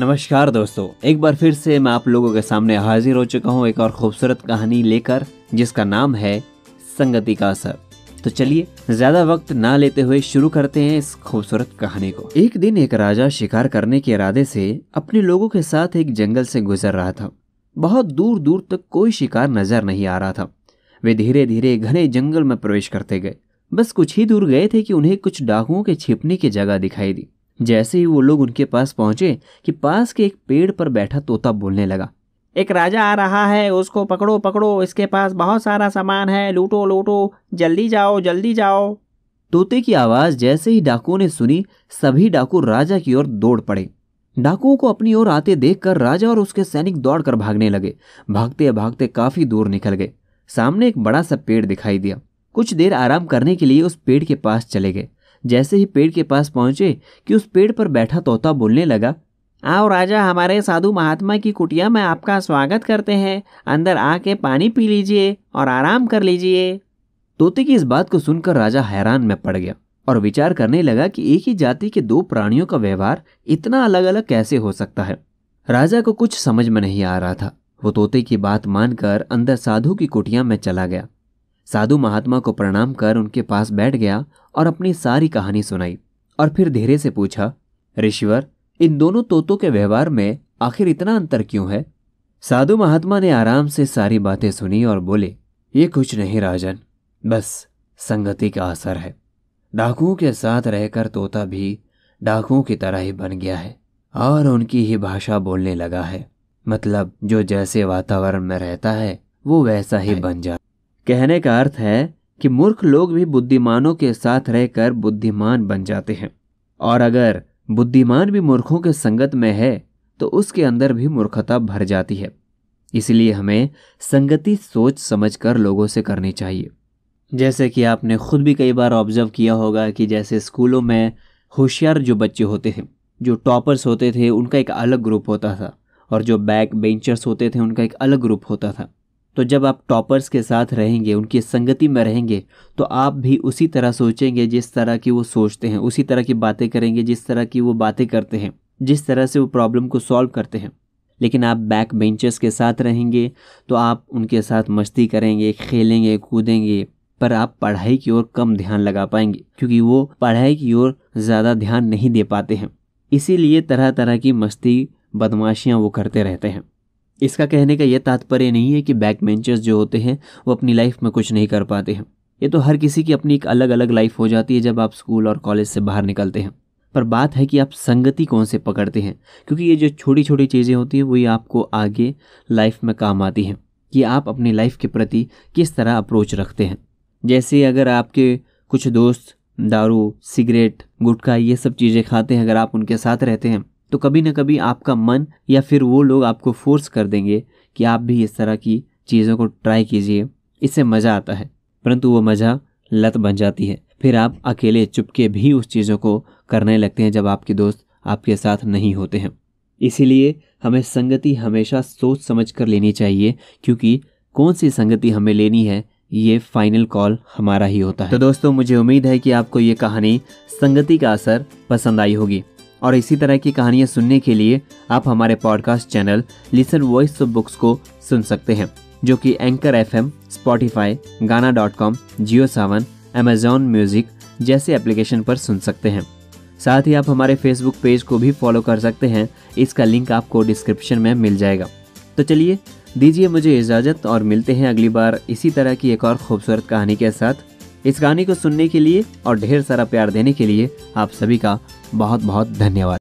नमस्कार दोस्तों एक बार फिर से मैं आप लोगों के सामने हाजिर हो चुका हूँ एक और खूबसूरत कहानी लेकर जिसका नाम है संगति का असर तो चलिए ज्यादा वक्त ना लेते हुए शुरू करते हैं इस खूबसूरत कहानी को एक दिन एक राजा शिकार करने के इरादे से अपने लोगों के साथ एक जंगल से गुजर रहा था बहुत दूर दूर तक कोई शिकार नजर नहीं आ रहा था वे धीरे धीरे घने जंगल में प्रवेश करते गए बस कुछ ही दूर गए थे कि उन्हें कुछ डाकुओं के छिपने की जगह दिखाई दी जैसे ही वो लोग उनके पास पहुंचे कि पास के एक पेड़ पर बैठा तोता बोलने लगा एक राजा आ रहा है उसको पकड़ो पकड़ो इसके पास बहुत सारा सामान है लूटो लूटो जल्दी जाओ जल्दी जाओ तोते की आवाज़ जैसे ही डाकुओं ने सुनी सभी डाकू राजा की ओर दौड़ पड़े डाकुओं को अपनी ओर आते देखकर राजा और उसके सैनिक दौड़कर भागने लगे भागते भागते काफ़ी दूर निकल गए सामने एक बड़ा सा पेड़ दिखाई दिया कुछ देर आराम करने के लिए उस पेड़ के पास चले गए जैसे ही पेड़ के पास पहुंचे कि उस पेड़ पर बैठा तोता बोलने लगा आओ राजा हमारे साधु महात्मा की कुटिया में आपका स्वागत करते हैं अंदर आके पानी पी लीजिए और आराम कर लीजिए तोते की इस बात को सुनकर राजा हैरान में पड़ गया और विचार करने लगा कि एक ही जाति के दो प्राणियों का व्यवहार इतना अलग अलग कैसे हो सकता है राजा को कुछ समझ में नहीं आ रहा था वो तोते की बात मानकर अंदर साधु की कुटिया में चला गया साधु महात्मा को प्रणाम कर उनके पास बैठ गया और अपनी सारी कहानी सुनाई और फिर धीरे से पूछा ऋषिवर इन दोनों तोतों के व्यवहार में आखिर इतना अंतर क्यों है साधु महात्मा ने आराम से सारी बातें सुनी और बोले ये कुछ नहीं राजन बस संगति का असर है डाकुओं के साथ रहकर तोता भी डाकुओं की तरह ही बन गया है और उनकी ही भाषा बोलने लगा है मतलब जो जैसे वातावरण में रहता है वो वैसा ही बन जाता कहने का अर्थ है कि मूर्ख लोग भी बुद्धिमानों के साथ रहकर बुद्धिमान बन जाते हैं और अगर बुद्धिमान भी मूर्खों के संगत में है तो उसके अंदर भी मूर्खता भर जाती है इसलिए हमें संगति सोच समझकर लोगों से करनी चाहिए जैसे कि आपने खुद भी कई बार ऑब्जर्व किया होगा कि जैसे स्कूलों में होशियार जो बच्चे होते हैं जो टॉपर्स होते थे उनका एक अलग ग्रुप होता था और जो बैक बेंचर्स होते थे उनका एक अलग ग्रुप होता था तो जब आप टॉपर्स के साथ रहेंगे उनकी संगति में रहेंगे तो आप भी उसी तरह सोचेंगे जिस तरह की वो सोचते हैं उसी तरह की बातें करेंगे जिस तरह की वो बातें करते हैं जिस तरह से वो प्रॉब्लम को सॉल्व करते हैं लेकिन आप बैक बेंचर्स के साथ रहेंगे तो आप उनके साथ मस्ती करेंगे खेलेंगे कूदेंगे पर आप पढ़ाई की ओर कम ध्यान लगा पाएंगे क्योंकि वो पढ़ाई की ओर ज़्यादा ध्यान नहीं दे पाते हैं इसीलिए तरह तरह की मस्ती बदमाशियाँ वो करते रहते हैं इसका कहने का यह तात्पर्य नहीं है कि बैक बेंचर्स जो होते हैं वो अपनी लाइफ में कुछ नहीं कर पाते हैं ये तो हर किसी की अपनी एक अलग अलग लाइफ हो जाती है जब आप स्कूल और कॉलेज से बाहर निकलते हैं पर बात है कि आप संगति कौन से पकड़ते हैं क्योंकि ये जो छोटी छोटी चीज़ें होती हैं वही आपको आगे लाइफ में काम आती हैं कि आप अपनी लाइफ के प्रति किस तरह अप्रोच रखते हैं जैसे अगर आपके कुछ दोस्त दारू सिगरेट गुटखा ये सब चीज़ें खाते हैं अगर आप उनके साथ रहते हैं तो कभी ना कभी आपका मन या फिर वो लोग आपको फोर्स कर देंगे कि आप भी इस तरह की चीज़ों को ट्राई कीजिए इससे मज़ा आता है परंतु वो मज़ा लत बन जाती है फिर आप अकेले चुपके भी उस चीज़ों को करने लगते हैं जब आपके दोस्त आपके साथ नहीं होते हैं इसीलिए हमें संगति हमेशा सोच समझ कर लेनी चाहिए क्योंकि कौन सी संगति हमें लेनी है ये फाइनल कॉल हमारा ही होता है तो दोस्तों मुझे उम्मीद है कि आपको ये कहानी संगति का असर पसंद आई होगी और इसी तरह की कहानियाँ सुनने के लिए आप हमारे podcast channel listen voice of books को सुन सकते हैं जो कि एंकर एफ एम स्पॉटिफाई गाना डॉट कॉम जियो सावन अमेजोन म्यूज़िक जैसे एप्लीकेशन पर सुन सकते हैं साथ ही आप हमारे फेसबुक पेज को भी फॉलो कर सकते हैं इसका लिंक आपको डिस्क्रिप्शन में मिल जाएगा तो चलिए दीजिए मुझे इजाज़त और मिलते हैं अगली बार इसी तरह की एक और खूबसूरत कहानी के साथ इस कहानी को सुनने के लिए और ढेर सारा प्यार देने के लिए आप सभी का बहुत बहुत धन्यवाद